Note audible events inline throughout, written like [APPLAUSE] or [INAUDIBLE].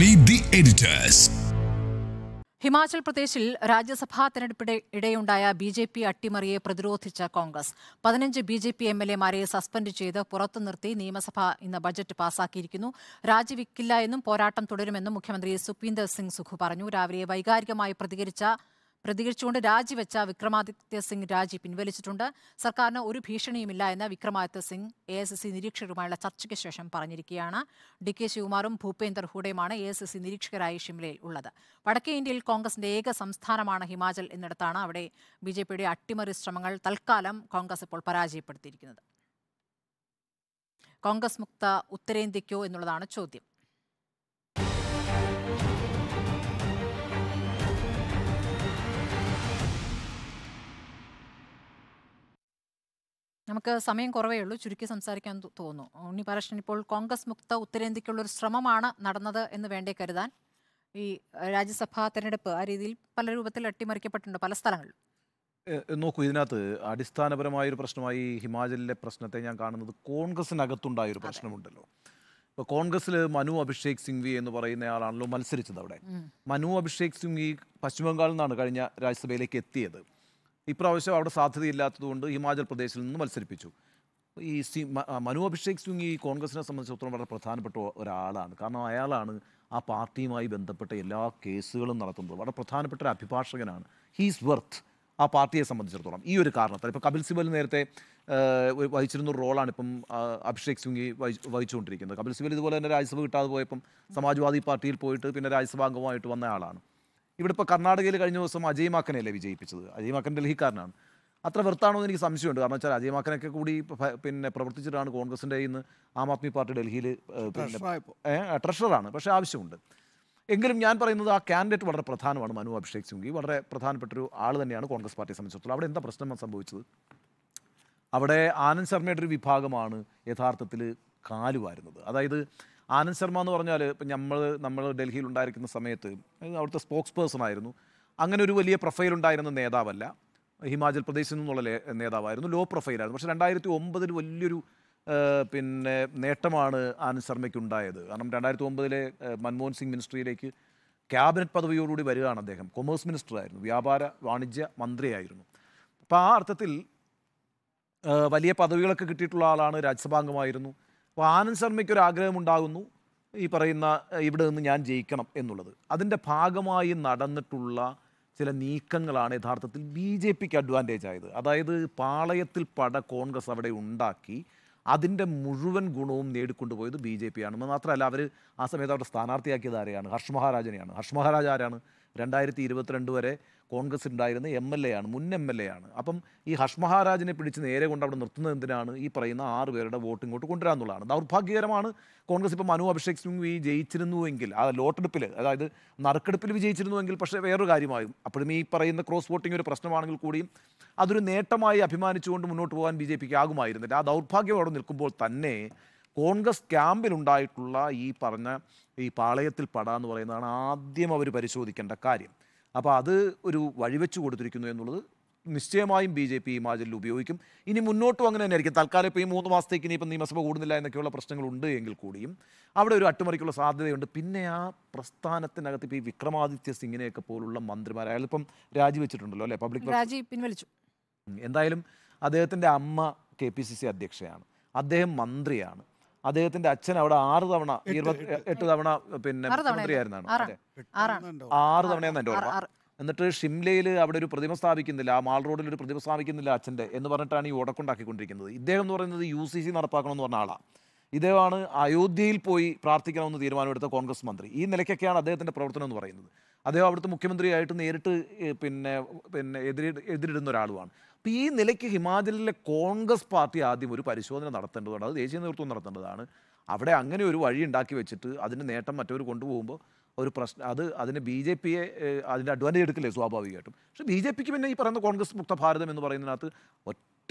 Meet the editors Himachal പ്രദേശിൽ രാജ്യസഭാ തെരഞ്ഞെടുപ്പിടെ ഇടെയുണ്ടായ ബി ജെ പി അട്ടിമറിയെ പ്രതിരോധിച്ച കോൺഗ്രസ് പതിനഞ്ച് B J P M L എമാരെ സസ്പെൻഡ് ചെയ്ത് പുറത്തു നിർത്തി നിയമസഭ ഇന്ന് ബജറ്റ് പാസാക്കിയിരിക്കുന്നു രാജിവെക്കില്ല എന്നും പോരാട്ടം തുടരുമെന്നും മുഖ്യമന്ത്രി സുഖ്വീന്ദർ സിംഗ് സുഖു പറഞ്ഞു രാവിലെ വൈകാരികമായി പ്രതികരിച്ച പ്രതികരിച്ചുകൊണ്ട് രാജിവെച്ച വിക്രമാദിത്യ സിംഗ് രാജി പിൻവലിച്ചിട്ടുണ്ട് സർക്കാരിന് ഒരു ഭീഷണിയുമില്ല എന്ന് Vikramaditya Singh A S S C നിരീക്ഷകരുമായുള്ള ചർച്ചയ്ക്ക് ശേഷം പറഞ്ഞിരിക്കുകയാണ് ഡി കെ ശിവകുമാറും ഭൂപേന്ദർ ഹൂഡയുമാണ് എ എസ് എസ് സി നിരീക്ഷകരായി ഷിംലയിൽ ഉള്ളത് വടക്കേ ഇന്ത്യയിൽ കോൺഗ്രസിന്റെ ഏക സംസ്ഥാനമാണ് ഹിമാചൽ എന്നിടത്താണ് അവിടെ ബി ജെ പിയുടെ അട്ടിമറി ശ്രമങ്ങൾ തൽക്കാലം കോൺഗ്രസ് ഇപ്പോൾ പരാജയപ്പെടുത്തിയിരിക്കുന്നത് കോൺഗ്രസ് മുക്ത ഉത്തരേന്ത്യയ്ക്കോ എന്നുള്ളതാണ് ചോദ്യം നമുക്ക് സമയം കുറവേ ഉള്ളൂ ചുരുക്കി സംസാരിക്കാൻ തോന്നുന്നു ഉണ്ണി ബാലകൃഷ്ണൻ ഇപ്പോൾ കോൺഗ്രസ് മുക്ത ഉത്തരേന്ത്യക്കുള്ള ഒരു ശ്രമമാണ് നടന്നത് എന്ന് വേണ്ടേ കരുതാൻ ഈ രാജ്യസഭാ തെരഞ്ഞെടുപ്പ് ആ രീതിയിൽ പല രൂപത്തിൽ അട്ടിമറിക്കപ്പെട്ടിട്ടുണ്ട് പല സ്ഥലങ്ങളിൽ നോക്കൂ ഇതിനകത്ത് അടിസ്ഥാനപരമായ ഒരു പ്രശ്നമായി ഹിമാചലിലെ പ്രശ്നത്തെ ഞാൻ കാണുന്നത് ഒരു പ്രശ്നമുണ്ടല്ലോ ഇപ്പോൾ കോൺഗ്രസ്സിൽ മനു അഭിഷേക് സിംഗ്വി എന്ന് പറയുന്നയാളാണല്ലോ മത്സരിച്ചത് അവിടെ മനു അഭിഷേക് സിംഗ്വി പശ്ചിമ നിന്നാണ് കഴിഞ്ഞ രാജ്യസഭയിലേക്ക് എത്തിയത് ഇപ്രാവശ്യം അവിടെ സാധ്യതയില്ലാത്തതുകൊണ്ട് ഹിമാചൽ പ്രദേശിൽ നിന്ന് മത്സരിപ്പിച്ചു ഈ സി മനു അഭിഷേക് സിംഗ് ഈ കോൺഗ്രസിനെ സംബന്ധിച്ചിടത്തോളം വളരെ പ്രധാനപ്പെട്ട ഒരാളാണ് കാരണം അയാളാണ് ആ പാർട്ടിയുമായി ബന്ധപ്പെട്ട എല്ലാ കേസുകളും നടത്തുന്നത് വളരെ പ്രധാനപ്പെട്ട ഒരു അഭിഭാഷകനാണ് ഹീസ് വർത്ത് ആ പാർട്ടിയെ സംബന്ധിച്ചിടത്തോളം ഈ ഒരു കാരണത്താൽ ഇപ്പോൾ കപിൽ സിബൽ നേരത്തെ വഹിച്ചിരുന്ന റോളാണ് ഇപ്പം അഭിഷേക് സിംഗ് വഹിച്ചുകൊണ്ടിരിക്കുന്നത് കപിൽ സിബൽ ഇതുപോലെ തന്നെ രാജ്യസഭ കിട്ടാതെ പോയപ്പം സമാജ്വാദി പാർട്ടിയിൽ പോയിട്ട് പിന്നെ രാജ്യസഭാംഗമായിട്ട് വന്ന ആളാണ് ഇവിടെ ഇപ്പോൾ കർണാടകയിൽ കഴിഞ്ഞ ദിവസം അജയ് മാക്കനെയല്ലേ വിജയിപ്പിച്ചത് അജയ് മാക്കൻ ഡൽഹിക്കാരനാണ് അത്ര വൃത്താണോ എന്ന് എനിക്ക് സംശയമുണ്ട് കാരണം വെച്ചാൽ അജയ് മാക്കനൊക്കെ കൂടി പിന്നെ പ്രവർത്തിച്ചിട്ടാണ് കോൺഗ്രസിൻ്റെ ഇന്ന് ആം ആദ്മി പാർട്ടി ഡൽഹിയിൽ ട്രഷറാണ് പക്ഷേ ആവശ്യമുണ്ട് എങ്കിലും ഞാൻ പറയുന്നത് ആ കാൻഡിഡേറ്റ് വളരെ പ്രധാനമാണ് മനു അഭിഷേക് സിംഗി വളരെ പ്രധാനപ്പെട്ടൊരു ആൾ തന്നെയാണ് കോൺഗ്രസ് പാർട്ടിയെ സംബന്ധിച്ചിടത്തോളം അവിടെ എന്താ പ്രശ്നം സംഭവിച്ചത് അവിടെ ആനന്ദ് ശർമ്മയുടെ ഒരു വിഭാഗമാണ് യഥാർത്ഥത്തിൽ കാലുവാരുന്നത് അതായത് ആനന്ദ് ശർമ്മ എന്ന് പറഞ്ഞാൽ ഇപ്പം നമ്മൾ നമ്മൾ ഡൽഹിയിൽ ഉണ്ടായിരിക്കുന്ന സമയത്ത് അവിടുത്തെ സ്പോക്സ് പേഴ്സൺ ആയിരുന്നു അങ്ങനെ ഒരു വലിയ പ്രൊഫൈൽ ഉണ്ടായിരുന്ന നേതാവല്ല ഹിമാചൽ പ്രദേശിൽ നിന്നുള്ള നേതാവായിരുന്നു ലോ പ്രൊഫൈലായിരുന്നു പക്ഷേ രണ്ടായിരത്തി ഒമ്പതിൽ വലിയൊരു പിന്നെ നേട്ടമാണ് ആനന്ദ് ശർമ്മയ്ക്ക് ഉണ്ടായത് കാരണം രണ്ടായിരത്തി ഒമ്പതിലെ മൻമോഹൻ സിംഗ് മിനിസ്ട്രിയിലേക്ക് ക്യാബിനറ്റ് പദവിയോടുകൂടി വരികയാണ് അദ്ദേഹം കൊമേഴ്സ് മിനിസ്റ്റർ ആയിരുന്നു വ്യാപാര വാണിജ്യ മന്ത്രിയായിരുന്നു അപ്പോൾ ആ അർത്ഥത്തിൽ വലിയ പദവികളൊക്കെ കിട്ടിയിട്ടുള്ള ആളാണ് രാജ്യസഭാംഗമായിരുന്നു അപ്പോൾ ആനന്ദ് ശർമ്മയ്ക്ക് ഒരു ആഗ്രഹം ഉണ്ടാകുന്നു ഈ പറയുന്ന ഇവിടെ നിന്ന് ഞാൻ ജയിക്കണം എന്നുള്ളത് അതിൻ്റെ ഭാഗമായി നടന്നിട്ടുള്ള ചില നീക്കങ്ങളാണ് യഥാർത്ഥത്തിൽ ബി ജെ പിക്ക് അഡ്വാൻറ്റേജ് ആയത് അതായത് പാളയത്തിൽ പട കോൺഗ്രസ് അവിടെ ഉണ്ടാക്കി അതിൻ്റെ മുഴുവൻ ഗുണവും നേടിക്കൊണ്ടുപോയത് ബി ജെ പി ആണ് മാത്രമല്ല അവർ ആ സമയത്ത് അവരുടെ സ്ഥാനാർത്ഥിയാക്കിയത് ആരെയാണ് ഹർഷ് മഹാരാജനെയാണ് ഹർഷ് മഹാരാജ ആരാണ് രണ്ടായിരത്തി ഇരുപത്തിരണ്ട് വരെ കോൺഗ്രസ് ഉണ്ടായിരുന്ന എം എൽ എ ആണ് മുൻ എം എൽ എ ആണ് അപ്പം ഈ ഹർഷ് മഹാരാജിനെ പിടിച്ച് നേരെ കൊണ്ട് അവിടെ നിർത്തുന്നത് എന്തിനാണ് ഈ പറയുന്ന ആറ് പേരുടെ വോട്ട് ഇങ്ങോട്ട് കൊണ്ടുവരാന്നുള്ളതാണ് ദൗർഭാഗ്യകരമാണ് കോൺഗ്രസ് ഇപ്പോൾ മനു അഭിഷേക് സിംഗ് വി ജയിച്ചിരുന്നുവെങ്കിൽ ആ ലോട്ടെടുപ്പിൽ അതായത് നറുക്കെടുപ്പിൽ വിജയിച്ചിരുന്നുവെങ്കിൽ പക്ഷേ വേറൊരു കാര്യമായും അപ്പോഴും ഈ പറയുന്ന ക്രോസ് വോട്ടിംഗ് ഒരു പ്രശ്നമാണെങ്കിൽ കൂടിയും അതൊരു നേട്ടമായി അഭിമാനിച്ചുകൊണ്ട് മുന്നോട്ട് പോകാൻ ബി ജെ പിക്ക് ആകുമായിരുന്നില്ല ആ ദൗർഭാഗ്യം അവിടെ നിൽക്കുമ്പോൾ തന്നെ കോൺഗ്രസ് ക്യാമ്പിലുണ്ടായിട്ടുള്ള ഈ പറഞ്ഞ ഈ പാളയത്തിൽ പടാന്ന് പറയുന്നതാണ് ആദ്യം അവർ പരിശോധിക്കേണ്ട കാര്യം അപ്പോൾ അത് ഒരു വഴിവെച്ച് കൊടുത്തിരിക്കുന്നു എന്നുള്ളത് നിശ്ചയമായും ബി ജെ പി ഹിമാചലിൽ ഉപയോഗിക്കും ഇനി മുന്നോട്ടും അങ്ങനെ തന്നെയായിരിക്കും തൽക്കാലം ഇപ്പോൾ ഈ മൂന്ന് മാസത്തേക്ക് ഇനി ഇപ്പം നിയമസഭ കൂടുന്നില്ല എന്നൊക്കെയുള്ള പ്രശ്നങ്ങളുണ്ട് എങ്കിൽ കൂടിയും അവിടെ ഒരു അട്ടിമറിക്കുള്ള സാധ്യതയുണ്ട് പിന്നെ ആ പ്രസ്ഥാനത്തിനകത്ത് ഇപ്പോൾ ഈ വിക്രമാദിത്യ സിംഗിനെയൊക്കെ പോലുള്ള മന്ത്രിമാർ അയാൾ ഇപ്പം രാജിവെച്ചിട്ടുണ്ടല്ലോ അല്ലേ പബ്ലിക് രാജി പിൻവലിച്ചു എന്തായാലും അദ്ദേഹത്തിൻ്റെ അമ്മ കെ പി സി സി അധ്യക്ഷയാണ് അദ്ദേഹം മന്ത്രിയാണ് അദ്ദേഹത്തിന്റെ അച്ഛൻ അവിടെ ആറ് തവണ എട്ട് തവണ പിന്നെ മുഖ്യമന്ത്രിയായിരുന്നാണ് ആറ് തവണയെന്ന് എന്റെ ഓർമ്മ എന്നിട്ട് ഷിംലയിൽ അവിടെ ഒരു പ്രതിമ സ്ഥാപിക്കുന്നില്ല ആ മാൾ റോഡിൽ ഒരു പ്രതിമ സ്ഥാപിക്കുന്നില്ല അച്ഛൻ്റെ എന്ന് പറഞ്ഞിട്ടാണ് ഈ ഉടക്കുണ്ടാക്കിക്കൊണ്ടിരിക്കുന്നത് ഇദ്ദേഹം എന്ന് പറയുന്നത് യു സി സി നടപ്പാക്കണമെന്ന് പറഞ്ഞ ആളാണ് ഇദ്ദേഹമാണ് അയോധ്യയിൽ പോയി പ്രാർത്ഥിക്കണമെന്ന് തീരുമാനമെടുത്ത കോൺഗ്രസ് മന്ത്രി ഈ നിലയ്ക്കൊക്കെയാണ് അദ്ദേഹത്തിൻ്റെ പ്രവർത്തനം എന്ന് പറയുന്നത് അദ്ദേഹം അവിടുത്തെ മുഖ്യമന്ത്രിയായിട്ട് നേരിട്ട് പിന്നെ പിന്നെ എതിരി എതിരിടുന്ന ഒരാളുമാണ് അപ്പോൾ ഈ നിലയ്ക്ക് ഹിമാചലിലെ കോൺഗ്രസ് പാർട്ടി ആദ്യം ഒരു പരിശോധന നടത്തേണ്ടതാണ് അത് ദേശീയ നേതൃത്വം നടത്തേണ്ടതാണ് അവിടെ അങ്ങനെ ഒരു വഴി ഉണ്ടാക്കി വെച്ചിട്ട് അതിൻ്റെ നേട്ടം മറ്റവർ കൊണ്ടുപോകുമ്പോൾ ഒരു പ്രശ്നം അത് അതിന് ബി ജെ പിയെ അതിൻ്റെ അഡ്വാൻറ്റേജ് എടുക്കില്ലേ സ്വാഭാവികമായിട്ടും പക്ഷേ ബി ജെ പിക്ക് പിന്നെ ഈ പറയുന്ന കോൺഗ്രസ് മുക്ത ഭാരതം എന്ന് പറയുന്നതിനകത്ത്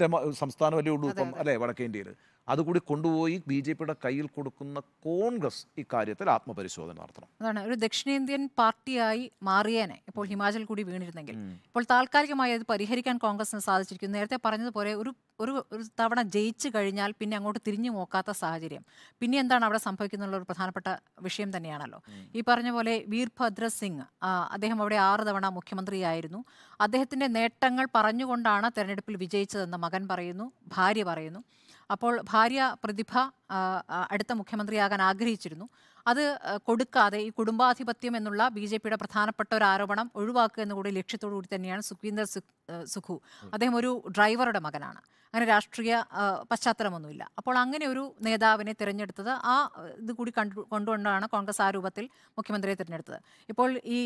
ഒറ്റ സംസ്ഥാനമല്ലേ ഉള്ളൂ ഇപ്പം അല്ലേ വടക്കേ ഇന്ത്യയിൽ അതുകൂടി കൊണ്ടുപോയി ബി ജെ പിയുടെ കയ്യിൽ കൊടുക്കുന്ന കോൺഗ്രസ് ഇക്കാര്യത്തിൽ ആത്മപരിശോധന നടത്തണം അതാണ് ഒരു ദക്ഷിണേന്ത്യൻ പാർട്ടിയായി മാറിയേനെ ഇപ്പോൾ ഹിമാചൽ കൂടി വീണിരുന്നെങ്കിൽ ഇപ്പോൾ താൽക്കാലികമായി അത് പരിഹരിക്കാൻ കോൺഗ്രസിന് സാധിച്ചിരിക്കുന്നു നേരത്തെ പറഞ്ഞതുപോലെ ഒരു ഒരു ഒരു തവണ ജയിച്ചു കഴിഞ്ഞാൽ പിന്നെ അങ്ങോട്ട് തിരിഞ്ഞു നോക്കാത്ത സാഹചര്യം പിന്നെ എന്താണ് അവിടെ സംഭവിക്കുന്നുള്ള ഒരു പ്രധാനപ്പെട്ട വിഷയം തന്നെയാണല്ലോ ഈ പറഞ്ഞ പോലെ വീർഭദ്ര സിംഗ് അദ്ദേഹം അവിടെ ആറ് തവണ മുഖ്യമന്ത്രിയായിരുന്നു അദ്ദേഹത്തിന്റെ നേട്ടങ്ങൾ പറഞ്ഞുകൊണ്ടാണ് തെരഞ്ഞെടുപ്പിൽ വിജയിച്ചതെന്ന് മകൻ പറയുന്നു ഭാര്യ പറയുന്നു അപ്പോൾ ഭാര്യ പ്രതിഭ അടുത്ത മുഖ്യമന്ത്രിയാകാൻ ആഗ്രഹിച്ചിരുന്നു അത് കൊടുക്കാതെ ഈ കുടുംബാധിപത്യം എന്നുള്ള ബി ജെ പിയുടെ പ്രധാനപ്പെട്ട ഒരു ആരോപണം ഒഴിവാക്കുക എന്നുകൂടി ലക്ഷ്യത്തോടു കൂടി തന്നെയാണ് സുഖീന്ദർ സുഖു അദ്ദേഹം ഒരു ഡ്രൈവറുടെ മകനാണ് അങ്ങനെ രാഷ്ട്രീയ പശ്ചാത്തലമൊന്നുമില്ല അപ്പോൾ അങ്ങനെ ഒരു നേതാവിനെ തിരഞ്ഞെടുത്തത് ആ ഇത് കൂടി കണ്ടു കൊണ്ടുകൊണ്ടാണ് കോൺഗ്രസ് ആ രൂപത്തിൽ മുഖ്യമന്ത്രിയെ തിരഞ്ഞെടുത്തത് ഇപ്പോൾ ഈ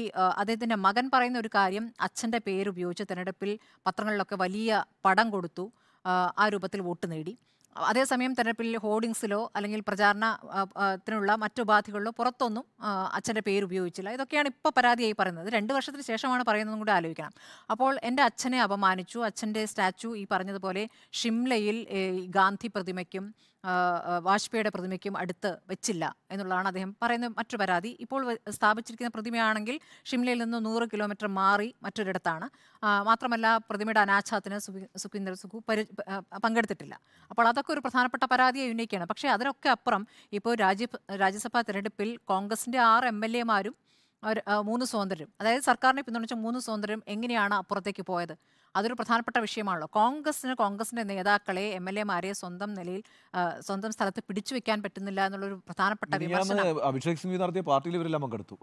അദ്ദേഹത്തിൻ്റെ മകൻ പറയുന്ന ഒരു കാര്യം അച്ഛൻ്റെ പേര് ഉപയോഗിച്ച് തിരഞ്ഞെടുപ്പിൽ പത്രങ്ങളിലൊക്കെ വലിയ പടം കൊടുത്തു ആ രൂപത്തിൽ വോട്ട് നേടി അതേസമയം തെരഞ്ഞെടുപ്പിൽ ഹോർഡിങ്സിലോ അല്ലെങ്കിൽ പ്രചാരണത്തിനുള്ള മറ്റു ഉപാധികളിലോ പുറത്തൊന്നും അച്ഛൻ്റെ പേര് ഉപയോഗിച്ചില്ല ഇതൊക്കെയാണ് ഇപ്പോൾ പരാതിയായി പറയുന്നത് രണ്ട് വർഷത്തിന് ശേഷമാണ് പറയുന്നതും കൂടി ആലോചിക്കണം അപ്പോൾ എൻ്റെ അച്ഛനെ അപമാനിച്ചു അച്ഛൻ്റെ സ്റ്റാച്ചു ഈ പറഞ്ഞതുപോലെ ഷിംലയിൽ ഗാന്ധി പ്രതിമയ്ക്കും വാജ്പേയിയുടെ പ്രതിമയ്ക്കും അടുത്ത് വെച്ചില്ല എന്നുള്ളതാണ് അദ്ദേഹം പറയുന്ന മറ്റു പരാതി ഇപ്പോൾ സ്ഥാപിച്ചിരിക്കുന്ന പ്രതിമയാണെങ്കിൽ ഷിംലയിൽ നിന്ന് നൂറ് കിലോമീറ്റർ മാറി മറ്റൊരിടത്താണ് മാത്രമല്ല പ്രതിമയുടെ അനാച്ഛാത്തിന് സുഖീന്ദർ സുഖു പരി പങ്കെടുത്തിട്ടില്ല അപ്പോൾ അതൊക്കെ ഒരു പ്രധാനപ്പെട്ട പരാതിയെ ഉന്നയിക്കുകയാണ് പക്ഷേ അതിനൊക്കെ അപ്പുറം ഇപ്പോൾ രാജ്യ രാജ്യസഭാ തെരഞ്ഞെടുപ്പിൽ കോൺഗ്രസിൻ്റെ ആറ് എം എൽ എമാരും മൂന്ന് സ്വാതന്ത്ര്യം അതായത് സർക്കാരിനെ പിന്തുണച്ച മൂന്ന് സ്വാതന്ത്ര്യം എങ്ങനെയാണ് അപ്പുറത്തേക്ക് പോയത് അതൊരു പ്രധാനപ്പെട്ട വിഷയമാണല്ലോ കോൺഗ്രസിന് കോൺഗ്രസിന്റെ നേതാക്കളെ എം എൽ മാരെ സ്വന്തം നിലയിൽ സ്വന്തം സ്ഥലത്ത് പിടിച്ചു വെക്കാൻ പറ്റുന്നില്ല എന്നുള്ളൊരു പ്രധാനപ്പെട്ട വിമർശനം അഭിഷേക് സിംഗ് നടത്തിയ പാർട്ടിയിൽ ഇവരെല്ലാം പങ്കെടുത്തു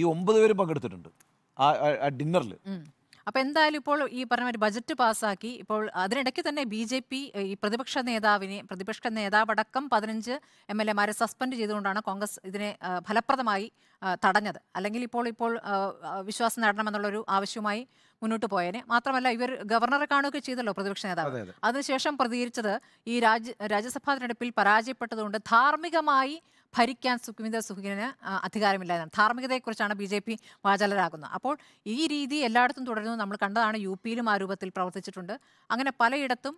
ഈ ഒമ്പത് പേരും പങ്കെടുത്തിട്ടുണ്ട് ആ ഡിന്നറിൽ അപ്പോൾ എന്തായാലും ഇപ്പോൾ ഈ പറഞ്ഞ ഒരു ബജറ്റ് പാസ്സാക്കി ഇപ്പോൾ അതിനിടയ്ക്ക് തന്നെ ബി ജെ പി ഈ പ്രതിപക്ഷ നേതാവിനെ പ്രതിപക്ഷ നേതാവടക്കം പതിനഞ്ച് എം എൽ എമാരെ സസ്പെൻഡ് ചെയ്തുകൊണ്ടാണ് കോൺഗ്രസ് ഇതിനെ ഫലപ്രദമായി തടഞ്ഞത് അല്ലെങ്കിൽ ഇപ്പോൾ ഇപ്പോൾ വിശ്വാസം നേടണമെന്നുള്ളൊരു ആവശ്യവുമായി മുന്നോട്ട് പോയതിനെ മാത്രമല്ല ഇവർ ഗവർണറെ കാണുകയൊക്കെ ചെയ്തല്ലോ പ്രതിപക്ഷ നേതാവ് അതിനുശേഷം പ്രതികരിച്ചത് ഈ രാജ്യ രാജ്യസഭാ തിരഞ്ഞെടുപ്പിൽ പരാജയപ്പെട്ടതുകൊണ്ട് ധാർമ്മികമായി ഭരിക്കാൻ സുഖമിത സുഖിന് അധികാരമില്ല എന്നാണ് ധാർമ്മികതയെക്കുറിച്ചാണ് ബി ജെ പി വാചാലരാകുന്നത് അപ്പോൾ ഈ രീതി എല്ലായിടത്തും തുടരുന്നു നമ്മൾ കണ്ടതാണ് യു പിയിലും ആ രൂപത്തിൽ പ്രവർത്തിച്ചിട്ടുണ്ട് അങ്ങനെ പലയിടത്തും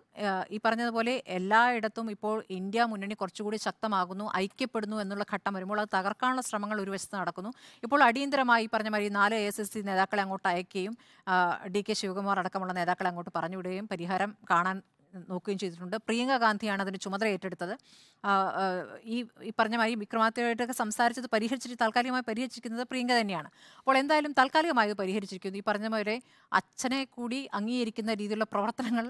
ഈ പറഞ്ഞതുപോലെ എല്ലായിടത്തും ഇപ്പോൾ ഇന്ത്യ മുന്നണി കുറച്ചുകൂടി ശക്തമാകുന്നു ഐക്യപ്പെടുന്നു എന്നുള്ള ഘട്ടം വരുമ്പോൾ അത് തകർക്കാനുള്ള ശ്രമങ്ങൾ ഒരു വശത്ത് നടക്കുന്നു ഇപ്പോൾ അടിയന്തരമായി പറഞ്ഞ മാതിരി നാല് എസ് എസ് സി നേതാക്കളെ അങ്ങോട്ട് അയക്കുകയും ഡി കെ ശിവകുമാർ അടക്കമുള്ള നേതാക്കളെ അങ്ങോട്ട് പറഞ്ഞുവിടുകയും പരിഹാരം കാണാൻ നോക്കുകയും ചെയ്തിട്ടുണ്ട് പ്രിയങ്ക ഗാന്ധിയാണ് അതിന് ചുമതല ഏറ്റെടുത്തത് ഈ ഈ പറഞ്ഞ മാതിരി വിക്രമാദിത്യമായിട്ടൊക്കെ സംസാരിച്ചത് പരിഹരിച്ചിട്ട് താൽക്കാലികമായി പരിഹരിച്ചിരിക്കുന്നത് പ്രിയങ്ക തന്നെയാണ് അപ്പോൾ എന്തായാലും താൽക്കാലികമായി അത് പരിഹരിച്ചിരിക്കുന്നു ഈ പറഞ്ഞ അച്ഛനെ കൂടി അംഗീകരിക്കുന്ന രീതിയിലുള്ള പ്രവർത്തനങ്ങൾ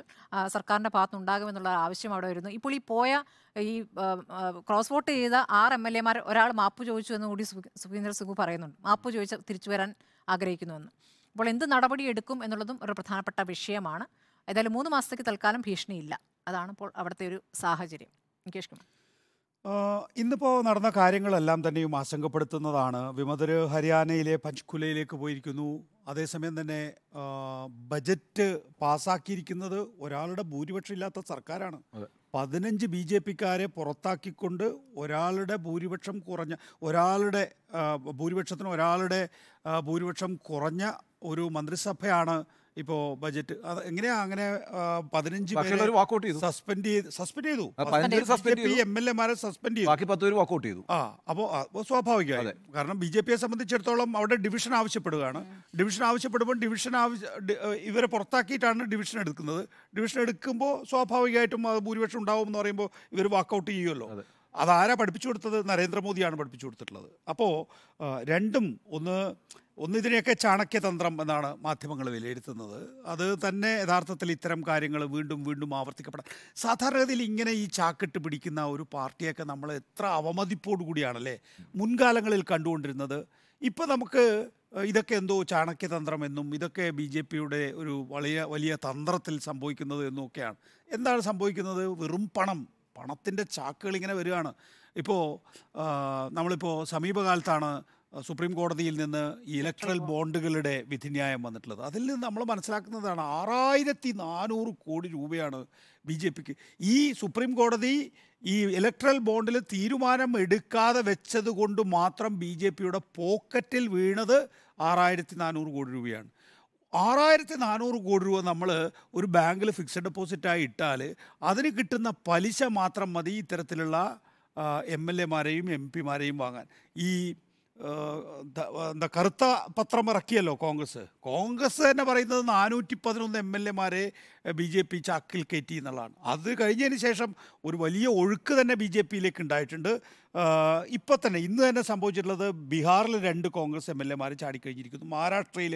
സർക്കാരിൻ്റെ ഭാഗത്ത് ഉണ്ടാകുമെന്നുള്ള ആവശ്യം അവിടെ വരുന്നു ഇപ്പോൾ ഈ പോയ ഈ ക്രോസ് വോട്ട് ചെയ്ത ആറ് എം എൽ എമാർ ഒരാൾ മാപ്പ് ചോദിച്ചു എന്ന് കൂടി സുഖീന്ദ്ര സുഖു പറയുന്നുണ്ട് മാപ്പ് ചോദിച്ച് തിരിച്ചു വരാൻ ആഗ്രഹിക്കുന്നുവെന്ന് അപ്പോൾ എന്ത് നടപടി എടുക്കും എന്നുള്ളതും ഒരു പ്രധാനപ്പെട്ട വിഷയമാണ് ഏതായാലും മൂന്ന് മാസത്തേക്ക് തൽക്കാലം ഭീഷണിയില്ല അതാണ് ഇപ്പോൾ അവിടുത്തെ ഒരു സാഹചര്യം മുകേഷ് കുമാർ ഇന്നിപ്പോൾ നടന്ന കാര്യങ്ങളെല്ലാം തന്നെയും ആശങ്കപ്പെടുത്തുന്നതാണ് വിമതർ ഹരിയാനയിലെ പഞ്ച്കുലയിലേക്ക് പോയിരിക്കുന്നു അതേസമയം തന്നെ ബജറ്റ് പാസ്സാക്കിയിരിക്കുന്നത് ഒരാളുടെ ഭൂരിപക്ഷം ഇല്ലാത്ത സർക്കാരാണ് പതിനഞ്ച് ബി ജെ പിക്കാരെ പുറത്താക്കിക്കൊണ്ട് ഒരാളുടെ ഭൂരിപക്ഷം കുറഞ്ഞ ഒരാളുടെ ഭൂരിപക്ഷത്തിന് ഒരാളുടെ ഭൂരിപക്ഷം കുറഞ്ഞ ഒരു മന്ത്രിസഭയാണ് ഇപ്പോ ബജറ്റ് എങ്ങനെയാ അങ്ങനെ പതിനഞ്ച് വാക്കൗട്ട് ചെയ്തു സസ്പെൻഡ് ചെയ്ത് സസ്പെൻഡ് ചെയ്തു എം എൽ എമാരെ സസ്പെൻഡ് ചെയ്തു ബാക്കി പത്ത് പേര് വാക്കൗട്ട് ചെയ്തു ആ അപ്പോൾ സ്വാഭാവികമായി കാരണം ബി ജെ പിയെ സംബന്ധിച്ചിടത്തോളം അവിടെ ഡിവിഷൻ ആവശ്യപ്പെടുകയാണ് ഡിവിഷൻ ആവശ്യപ്പെടുമ്പോൾ ഡിവിഷൻ ആവശ്യ ഇവരെ പുറത്താക്കിയിട്ടാണ് ഡിവിഷൻ എടുക്കുന്നത് ഡിവിഷൻ എടുക്കുമ്പോൾ സ്വാഭാവികമായിട്ടും അത് ഭൂരിപക്ഷം ഉണ്ടാവും എന്ന് പറയുമ്പോൾ ഇവർ വാക്കൗട്ട് ചെയ്യുമല്ലോ അതാരാ പഠിപ്പിച്ചു കൊടുത്തത് നരേന്ദ്രമോദിയാണ് പഠിപ്പിച്ചു കൊടുത്തിട്ടുള്ളത് അപ്പോൾ രണ്ടും ഒന്ന് ഒന്നിതിനെയൊക്കെ ചാണക്യതന്ത്രം എന്നാണ് മാധ്യമങ്ങൾ വിലയിരുത്തുന്നത് അത് തന്നെ യഥാർത്ഥത്തിൽ ഇത്തരം കാര്യങ്ങൾ വീണ്ടും വീണ്ടും ആവർത്തിക്കപ്പെടാം സാധാരണഗതിയിൽ ഇങ്ങനെ ഈ ചാക്കിട്ട് പിടിക്കുന്ന ഒരു പാർട്ടിയൊക്കെ നമ്മൾ എത്ര അവമതിപ്പോടുകൂടിയാണല്ലേ മുൻകാലങ്ങളിൽ കണ്ടുകൊണ്ടിരുന്നത് ഇപ്പോൾ നമുക്ക് ഇതൊക്കെ എന്തോ ചാണക്യതന്ത്രം എന്നും ഇതൊക്കെ ബി ജെ പിയുടെ ഒരു വലിയ വലിയ തന്ത്രത്തിൽ സംഭവിക്കുന്നത് എന്നൊക്കെയാണ് എന്താണ് സംഭവിക്കുന്നത് വെറും പണം പണത്തിൻ്റെ ചാക്കുകൾ ഇങ്ങനെ വരികയാണ് ഇപ്പോൾ നമ്മളിപ്പോൾ സമീപകാലത്താണ് സുപ്രീം കോടതിയിൽ നിന്ന് ഈ ഇലക്ട്രൽ ബോണ്ടുകളുടെ വിധിന്യായം വന്നിട്ടുള്ളത് അതിൽ നിന്ന് നമ്മൾ മനസ്സിലാക്കുന്നതാണ് ആറായിരത്തി നാനൂറ് കോടി രൂപയാണ് ബി ജെ പിക്ക് ഈ സുപ്രീം കോടതി ഈ ഇലക്ട്രൽ ബോണ്ടിൽ തീരുമാനം എടുക്കാതെ വെച്ചത് കൊണ്ട് മാത്രം ബി ജെ പിയുടെ പോക്കറ്റിൽ വീണത് ആറായിരത്തി നാനൂറ് കോടി രൂപയാണ് ആറായിരത്തി നാനൂറ് കോടി രൂപ നമ്മൾ ഒരു ബാങ്കിൽ ഫിക്സഡ് ഡെപ്പോസിറ്റായി ഇട്ടാൽ അതിന് കിട്ടുന്ന പലിശ മാത്രം മതി ഇത്തരത്തിലുള്ള എം എൽ എമാരെയും എം പിമാരെയും വാങ്ങാൻ ഈ എന്താ കറുത്ത പത്രം ഇറക്കിയല്ലോ കോൺഗ്രസ് കോൺഗ്രസ് തന്നെ പറയുന്നത് നാനൂറ്റി പതിനൊന്ന് എം എൽ എമാരെ ബി ജെ പി ചാക്കിൽ കയറ്റി എന്നുള്ളതാണ് അത് കഴിഞ്ഞതിന് ശേഷം ഒരു വലിയ ഒഴുക്ക് തന്നെ ബി ജെ പിയിലേക്ക് ഉണ്ടായിട്ടുണ്ട് ഇപ്പോൾ തന്നെ ഇന്ന് തന്നെ സംഭവിച്ചിട്ടുള്ളത് ബീഹാറിൽ രണ്ട് കോൺഗ്രസ് എം എൽ എമാർ ചാടിക്കഴിഞ്ഞിരിക്കുന്നു മഹാരാഷ്ട്രയിൽ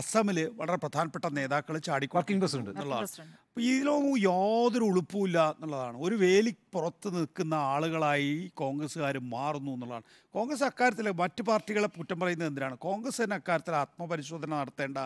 അസമിൽ വളരെ പ്രധാനപ്പെട്ട നേതാക്കൾ ചാടിക്കൊടുക്കുന്നു എന്നുള്ളതാണ് ഇതിലൊന്നും യാതൊരു ഉളുപ്പുമില്ല എന്നുള്ളതാണ് ഒരു വേലി പുറത്ത് നിൽക്കുന്ന ആളുകളായി കോൺഗ്രസ്സുകാർ മാറുന്നു എന്നുള്ളതാണ് കോൺഗ്രസ് അക്കാര്യത്തിൽ മറ്റ് പാർട്ടികളെ കുറ്റം പറയുന്നത് എന്തിനാണ് കോൺഗ്രസ് തന്നെ അക്കാര്യത്തിൽ ആത്മപരിശോധന നടത്തേണ്ട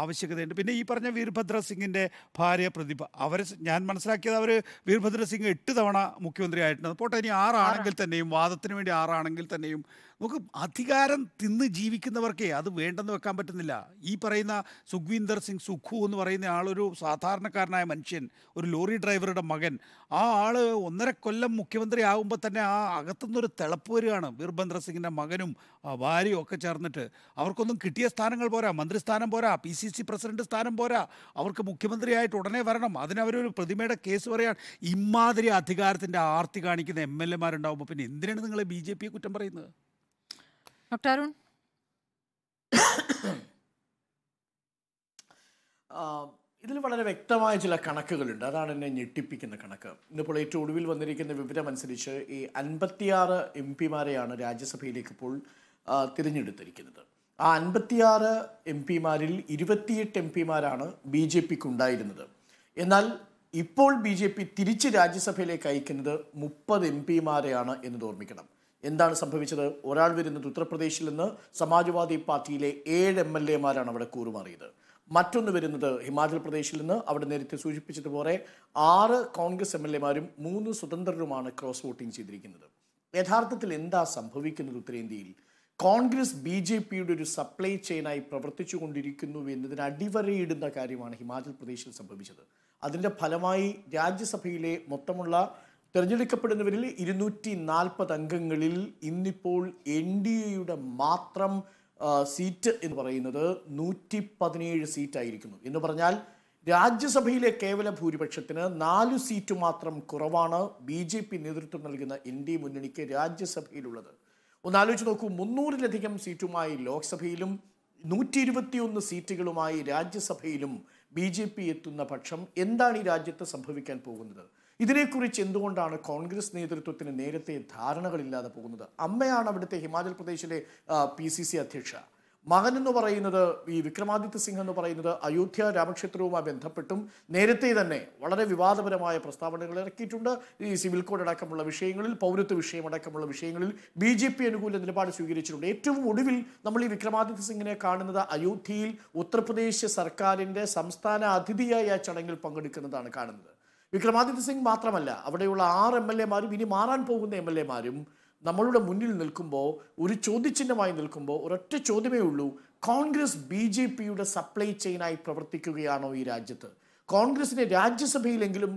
ആവശ്യകതയുണ്ട് പിന്നെ ഈ പറഞ്ഞ വീർഭദ്ര സിംഗ് സിംഗിൻ്റെ ഭാര്യ പ്രതിഭ അവർ ഞാൻ മനസ്സിലാക്കിയത് അവർ വീർഭദ്ര സിംഗ് എട്ട് തവണ മുഖ്യമന്ത്രി ആയിട്ടുണ്ട് പോട്ടെ ഇനി ആറാണെങ്കിൽ തന്നെയും വാദത്തിന് വേണ്ടി ആറാണെങ്കിൽ തന്നെയും നമുക്ക് അധികാരം തിന്ന് ജീവിക്കുന്നവർക്കേ അത് വേണ്ടെന്ന് വെക്കാൻ പറ്റുന്നില്ല ഈ പറയുന്ന സുഖ്വീന്ദർ സിംഗ് സുഖു എന്ന് പറയുന്ന ആളൊരു സാധാരണക്കാരനായ മനുഷ്യൻ ഒരു ലോറി ഡ്രൈവറുടെ മകൻ ആ ആൾ ഒന്നര കൊല്ലം മുഖ്യമന്ത്രി ആകുമ്പോൾ തന്നെ ആ അകത്തുനിന്നൊരു തിളപ്പ് വരികയാണ് വീർഭദ്ര സിംഗിൻ്റെ മകനും ഭാര്യയും ഒക്കെ ചേർന്നിട്ട് അവർക്കൊന്നും കിട്ടിയ സ്ഥാനങ്ങൾ പോരാ മന്ത്രിസ്ഥാനം പോരാ പി സി സി പ്രസിഡന്റ് സ്ഥാനം പോരാ അവർക്ക് മുഖ്യമന്ത്രിയായിട്ട് ഉടനെ വരണം അതിനവരൊരു പ്രതിമയുടെ കേസ് പറയാൻ ഇമാതിരി അധികാരത്തിൻ്റെ ആർത്തി കാണിക്കുന്ന എം എൽ എമാരുണ്ടാകുമ്പോൾ പിന്നെ എന്തിനാണ് നിങ്ങൾ ബി ജെ പിയെ കുറ്റം പറയുന്നത് Dr. Arun? [COUGHS] ഇതിൽ വളരെ വ്യക്തമായ ചില കണക്കുകളുണ്ട് അതാണ് എന്നെ ഞെട്ടിപ്പിക്കുന്ന കണക്ക് ഇന്നിപ്പോൾ ഏറ്റവും ഒടുവിൽ വന്നിരിക്കുന്ന വിവരം അനുസരിച്ച് ഈ അൻപത്തിയാറ് എം പിമാരെയാണ് രാജ്യസഭയിലേക്ക് ഇപ്പോൾ തിരഞ്ഞെടുത്തിരിക്കുന്നത് ആ അൻപത്തിയാറ് എം പിമാരിൽ ഇരുപത്തിയെട്ട് എം പിമാരാണ് ബി ജെ പിക്ക് ഉണ്ടായിരുന്നത് എന്നാൽ ഇപ്പോൾ ബി ജെ പി തിരിച്ച് രാജ്യസഭയിലേക്ക് അയക്കുന്നത് മുപ്പത് എം പിമാരെയാണ് എന്ന് ഓർമ്മിക്കണം എന്താണ് സംഭവിച്ചത് ഒരാൾ വരുന്നത് ഉത്തർപ്രദേശിൽ നിന്ന് സമാജ്വാദി പാർട്ടിയിലെ ഏഴ് എം എൽ എമാരാണ് അവിടെ കൂറുമാറിയത് മറ്റൊന്ന് വരുന്നത് ഹിമാചൽ പ്രദേശിൽ നിന്ന് അവിടെ നേരത്തെ സൂചിപ്പിച്ചതുപോലെ ആറ് കോൺഗ്രസ് എം എൽ എമാരും മൂന്ന് സ്വതന്ത്രരുമാണ് ക്രോസ് വോട്ടിംഗ് ചെയ്തിരിക്കുന്നത് യഥാർത്ഥത്തിൽ എന്താ സംഭവിക്കുന്നത് ഉത്തരേന്ത്യയിൽ കോൺഗ്രസ് ബി ജെ പിയുടെ ഒരു സപ്ലൈ ചെയിനായി പ്രവർത്തിച്ചു കൊണ്ടിരിക്കുന്നു എന്നതിന് അടിവരയിടുന്ന കാര്യമാണ് ഹിമാചൽ പ്രദേശിൽ സംഭവിച്ചത് അതിൻ്റെ ഫലമായി രാജ്യസഭയിലെ മൊത്തമുള്ള തിരഞ്ഞെടുക്കപ്പെടുന്നവരിൽ ഇരുന്നൂറ്റി നാൽപ്പത് അംഗങ്ങളിൽ ഇന്നിപ്പോൾ എൻ ഡി എയുടെ മാത്രം സീറ്റ് എന്ന് പറയുന്നത് നൂറ്റി പതിനേഴ് സീറ്റായിരിക്കുന്നു എന്ന് പറഞ്ഞാൽ രാജ്യസഭയിലെ കേവല ഭൂരിപക്ഷത്തിന് നാല് സീറ്റ് മാത്രം കുറവാണ് ബി ജെ പി നേതൃത്വം നൽകുന്ന എൻ ഡി മുന്നണിക്ക് രാജ്യസഭയിലുള്ളത് ആലോചിച്ച് നോക്കൂ മുന്നൂറിലധികം സീറ്റുമായി ലോക്സഭയിലും നൂറ്റി ഇരുപത്തിയൊന്ന് സീറ്റുകളുമായി രാജ്യസഭയിലും ബി ജെ പി എത്തുന്ന പക്ഷം എന്താണ് ഈ രാജ്യത്ത് സംഭവിക്കാൻ പോകുന്നത് ഇതിനെക്കുറിച്ച് എന്തുകൊണ്ടാണ് കോൺഗ്രസ് നേതൃത്വത്തിന് നേരത്തെ ധാരണകളില്ലാതെ പോകുന്നത് അമ്മയാണ് അവിടുത്തെ ഹിമാചൽ പ്രദേശിലെ പി സി സി അധ്യക്ഷ മകൻ എന്ന് പറയുന്നത് ഈ വിക്രമാദിത്യ സിംഗ് എന്ന് പറയുന്നത് അയോധ്യ രാമക്ഷേത്രവുമായി ബന്ധപ്പെട്ടും നേരത്തെ തന്നെ വളരെ വിവാദപരമായ പ്രസ്താവനകൾ ഇറക്കിയിട്ടുണ്ട് ഈ സിവിൽ കോഡ് അടക്കമുള്ള വിഷയങ്ങളിൽ പൗരത്വ വിഷയമടക്കമുള്ള വിഷയങ്ങളിൽ ബി ജെ പി അനുകൂല നിലപാട് സ്വീകരിച്ചിട്ടുണ്ട് ഏറ്റവും ഒടുവിൽ നമ്മൾ ഈ വിക്രമാദിത്യ സിംഗിനെ കാണുന്നത് അയോധ്യയിൽ ഉത്തർപ്രദേശ് സർക്കാരിൻ്റെ സംസ്ഥാന അതിഥിയായി ആ ചടങ്ങിൽ പങ്കെടുക്കുന്നതാണ് കാണുന്നത് വിക്രമാദിത്യ സിംഗ് മാത്രമല്ല അവിടെയുള്ള ആറ് എം എൽ എമാരും ഇനി മാറാൻ പോകുന്ന എം എൽ എമാരും നമ്മളുടെ മുന്നിൽ നിൽക്കുമ്പോൾ ഒരു ചോദ്യചിഹ്നമായി നിൽക്കുമ്പോൾ ഒരൊറ്റ ചോദ്യമേ ഉള്ളൂ കോൺഗ്രസ് ബി ജെ പിയുടെ സപ്ലൈ ചെയിനായി പ്രവർത്തിക്കുകയാണോ ഈ രാജ്യത്ത് കോൺഗ്രസിനെ രാജ്യസഭയിലെങ്കിലും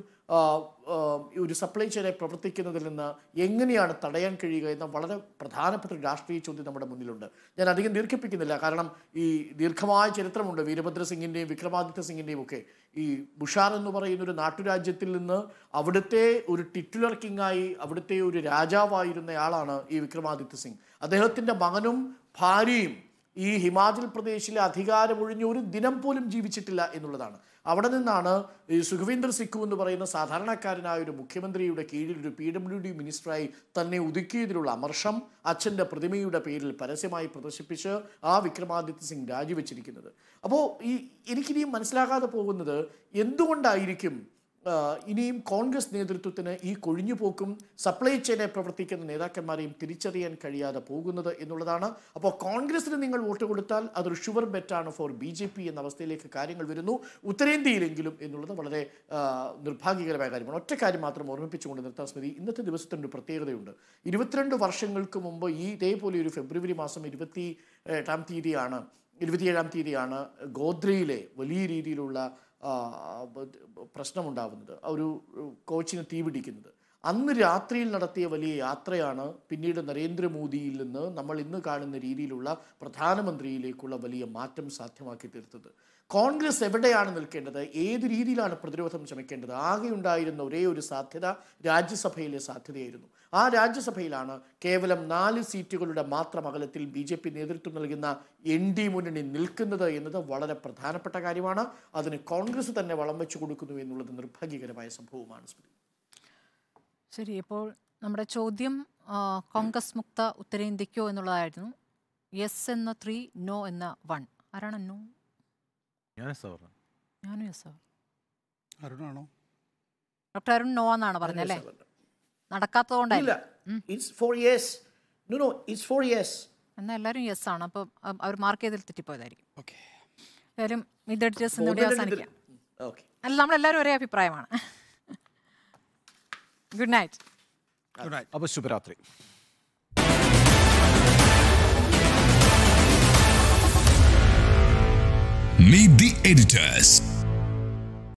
ഒരു സപ്ലൈ ചെയിനെ പ്രവർത്തിക്കുന്നതിൽ നിന്ന് എങ്ങനെയാണ് തടയാൻ കഴിയുക എന്ന വളരെ പ്രധാനപ്പെട്ട ഒരു രാഷ്ട്രീയ ചോദ്യം നമ്മുടെ മുന്നിലുണ്ട് ഞാൻ അധികം ദീർഘിപ്പിക്കുന്നില്ല കാരണം ഈ ദീർഘമായ ചരിത്രമുണ്ട് വീരഭദ്ര സിംഗിൻ്റെയും വിക്രമാദിത്യ സിംഗിൻ്റെയും ഒക്കെ ഈ ബുഷാർ എന്ന് പറയുന്ന ഒരു നാട്ടുരാജ്യത്തിൽ നിന്ന് അവിടുത്തെ ഒരു ടിറ്റുലർ കിങ്ങായി അവിടുത്തെ ഒരു രാജാവായിരുന്നയാളാണ് ഈ വിക്രമാദിത്യ സിംഗ് അദ്ദേഹത്തിൻ്റെ മകനും ഭാര്യയും ഈ ഹിമാചൽ പ്രദേശിലെ അധികാരമൊഴിഞ്ഞ് ഒരു ദിനം പോലും ജീവിച്ചിട്ടില്ല എന്നുള്ളതാണ് അവിടെ നിന്നാണ് ഈ സുഖവീന്ദർ സിഖു എന്ന് പറയുന്ന സാധാരണക്കാരനായ ഒരു മുഖ്യമന്ത്രിയുടെ കീഴിൽ ഒരു പി ഡബ്ല്യു ഡി മിനിസ്റ്ററായി തന്നെ ഒതുക്കിയതിലുള്ള അമർഷം അച്ഛൻ്റെ പ്രതിമയുടെ പേരിൽ പരസ്യമായി പ്രദർശിപ്പിച്ച് ആ വിക്രമാദിത്യ സിംഗ് രാജിവെച്ചിരിക്കുന്നത് അപ്പോൾ ഈ എനിക്കിനിയും മനസ്സിലാകാതെ പോകുന്നത് എന്തുകൊണ്ടായിരിക്കും ഇനിയും കോൺഗ്രസ് നേതൃത്വത്തിന് ഈ കൊഴിഞ്ഞുപോക്കും സപ്ലൈ ചെയിനെ പ്രവർത്തിക്കുന്ന നേതാക്കന്മാരെയും തിരിച്ചറിയാൻ കഴിയാതെ പോകുന്നത് എന്നുള്ളതാണ് അപ്പോൾ കോൺഗ്രസിന് നിങ്ങൾ വോട്ട് കൊടുത്താൽ അതൊരു ഷുവർ ബെറ്റാണ് ഫോർ ബി ജെ പി എന്ന അവസ്ഥയിലേക്ക് കാര്യങ്ങൾ വരുന്നു ഉത്തരേന്ത്യയിലെങ്കിലും എന്നുള്ളത് വളരെ നിർഭാഗ്യകരമായ കാര്യമാണ് ഒറ്റ കാര്യം മാത്രം ഓർമ്മിപ്പിച്ചുകൊണ്ട് നിർത്താൻ സ്മൃതി ഇന്നത്തെ ദിവസത്തിൻ്റെ പ്രത്യേകതയുണ്ട് ഇരുപത്തിരണ്ട് വർഷങ്ങൾക്ക് മുമ്പ് ഈ ഇതേപോലെ ഒരു ഫെബ്രുവരി മാസം ഇരുപത്തി എട്ടാം തീയതിയാണ് ഇരുപത്തിയേഴാം തീയതിയാണ് ഗോദ്രയിലെ വലിയ രീതിയിലുള്ള പ്രശ്നമുണ്ടാവുന്നത് ഒരു കോച്ചിന് തീപിടിക്കുന്നത് അന്ന് രാത്രിയിൽ നടത്തിയ വലിയ യാത്രയാണ് പിന്നീട് നരേന്ദ്രമോദിയിൽ നിന്ന് നമ്മൾ ഇന്ന് കാണുന്ന രീതിയിലുള്ള പ്രധാനമന്ത്രിയിലേക്കുള്ള വലിയ മാറ്റം സാധ്യമാക്കി തീർത്തത് കോൺഗ്രസ് എവിടെയാണ് നിൽക്കേണ്ടത് ഏത് രീതിയിലാണ് പ്രതിരോധം ചമയ്ക്കേണ്ടത് ആകെ ഉണ്ടായിരുന്ന ഒരേ ഒരു സാധ്യത രാജ്യസഭയിലെ സാധ്യതയായിരുന്നു ആ രാജ്യസഭയിലാണ് കേവലം നാല് സീറ്റുകളുടെ മാത്രം അകലത്തിൽ ബി ജെ പി നേതൃത്വം നൽകുന്ന എൻ ഡി മുന്നണി നിൽക്കുന്നത് എന്നത് വളരെ പ്രധാനപ്പെട്ട കാര്യമാണ് അതിന് കോൺഗ്രസ് തന്നെ വളം വെച്ചു കൊടുക്കുന്നു എന്നുള്ളത് നിർഭാഗ്യകരമായ സംഭവമാണ് സ്മൃതി ശരി ഇപ്പോൾ നമ്മുടെ ചോദ്യം കോൺഗ്രസ് മുക്ത ഉത്തരേന്ത്യക്കോ എന്നുള്ളതായിരുന്നു യെസ് എന്ന ത്രീ നോ എന്ന വൺ ആരാണ് നോ ഞാനും യെസ് അരുണാണോ ഡോക്ടർ അരുൺ നോ എന്നാണ് പറഞ്ഞല്ലേ നടക്കാത്തതുകൊണ്ടല്ല എന്നാൽ എല്ലാവരും യെസ് ആണ് അപ്പോൾ അവർ മാർക്ക് ചെയ്തതിൽ തെറ്റിപ്പോയതായിരിക്കും ഏതായാലും ഇതെടുത്ത് അവസാനിക്കാം അല്ല നമ്മളെല്ലാവരും ഒരേ അഭിപ്രായമാണ് Good night. Good night. Abba Meet the editors.